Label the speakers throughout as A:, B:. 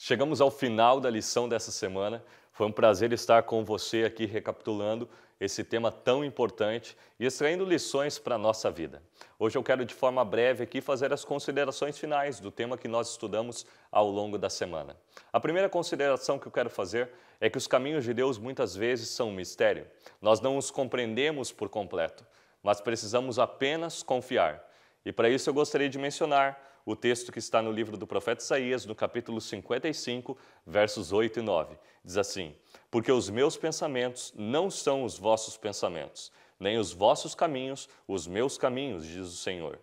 A: Chegamos ao final da lição dessa semana. Foi um prazer estar com você aqui recapitulando esse tema tão importante e extraindo lições para a nossa vida. Hoje eu quero, de forma breve, aqui fazer as considerações finais do tema que nós estudamos ao longo da semana. A primeira consideração que eu quero fazer é que os caminhos de Deus muitas vezes são um mistério. Nós não os compreendemos por completo, mas precisamos apenas confiar. E para isso eu gostaria de mencionar o texto que está no livro do profeta Isaías, no capítulo 55, versos 8 e 9. Diz assim: Porque os meus pensamentos não são os vossos pensamentos, nem os vossos caminhos, os meus caminhos, diz o Senhor.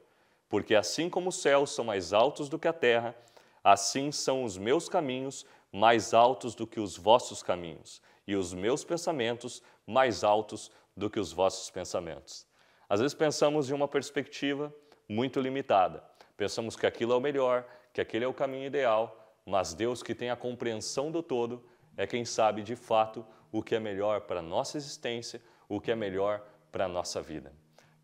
A: Porque assim como os céus são mais altos do que a terra, assim são os meus caminhos mais altos do que os vossos caminhos, e os meus pensamentos mais altos do que os vossos pensamentos. Às vezes pensamos de uma perspectiva muito limitada. Pensamos que aquilo é o melhor, que aquele é o caminho ideal, mas Deus, que tem a compreensão do todo, é quem sabe de fato o que é melhor para a nossa existência, o que é melhor para a nossa vida.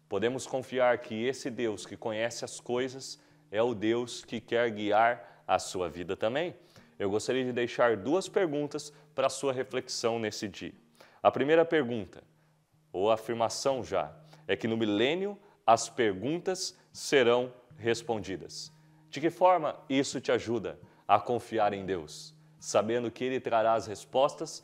A: Podemos confiar que esse Deus que conhece as coisas é o Deus que quer guiar a sua vida também. Eu gostaria de deixar duas perguntas para a sua reflexão nesse dia. A primeira pergunta, ou afirmação já, é que no milênio as perguntas serão respondidas. De que forma isso te ajuda a confiar em Deus, sabendo que Ele trará as respostas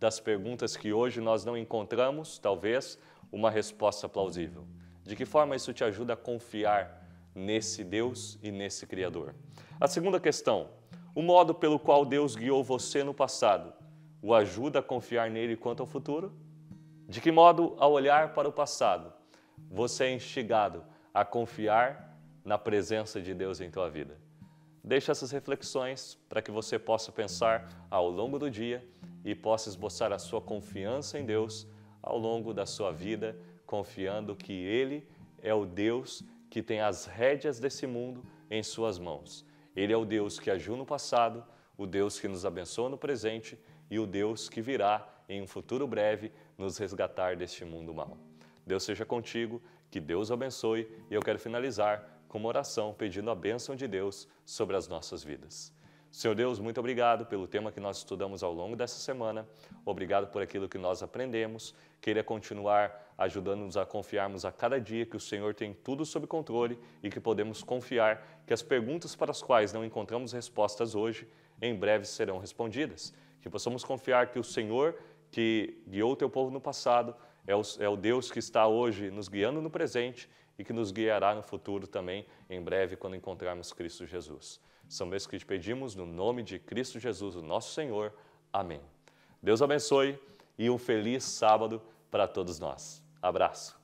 A: das perguntas que hoje nós não encontramos, talvez, uma resposta plausível? De que forma isso te ajuda a confiar nesse Deus e nesse Criador? A segunda questão, o modo pelo qual Deus guiou você no passado, o ajuda a confiar nele quanto ao futuro? De que modo, ao olhar para o passado, você é instigado a confiar na presença de Deus em tua vida. Deixe essas reflexões para que você possa pensar ao longo do dia e possa esboçar a sua confiança em Deus ao longo da sua vida, confiando que Ele é o Deus que tem as rédeas desse mundo em suas mãos. Ele é o Deus que agiu no passado, o Deus que nos abençoa no presente e o Deus que virá em um futuro breve nos resgatar deste mundo mau. Deus seja contigo, que Deus abençoe e eu quero finalizar com uma oração pedindo a bênção de Deus sobre as nossas vidas. Senhor Deus, muito obrigado pelo tema que nós estudamos ao longo dessa semana. Obrigado por aquilo que nós aprendemos. Queira continuar ajudando-nos a confiarmos a cada dia que o Senhor tem tudo sob controle e que podemos confiar que as perguntas para as quais não encontramos respostas hoje, em breve serão respondidas. Que possamos confiar que o Senhor que guiou o teu povo no passado é o, é o Deus que está hoje nos guiando no presente e que nos guiará no futuro também, em breve, quando encontrarmos Cristo Jesus. São mesmo que te pedimos, no nome de Cristo Jesus, o nosso Senhor. Amém. Deus abençoe e um feliz sábado para todos nós. Abraço.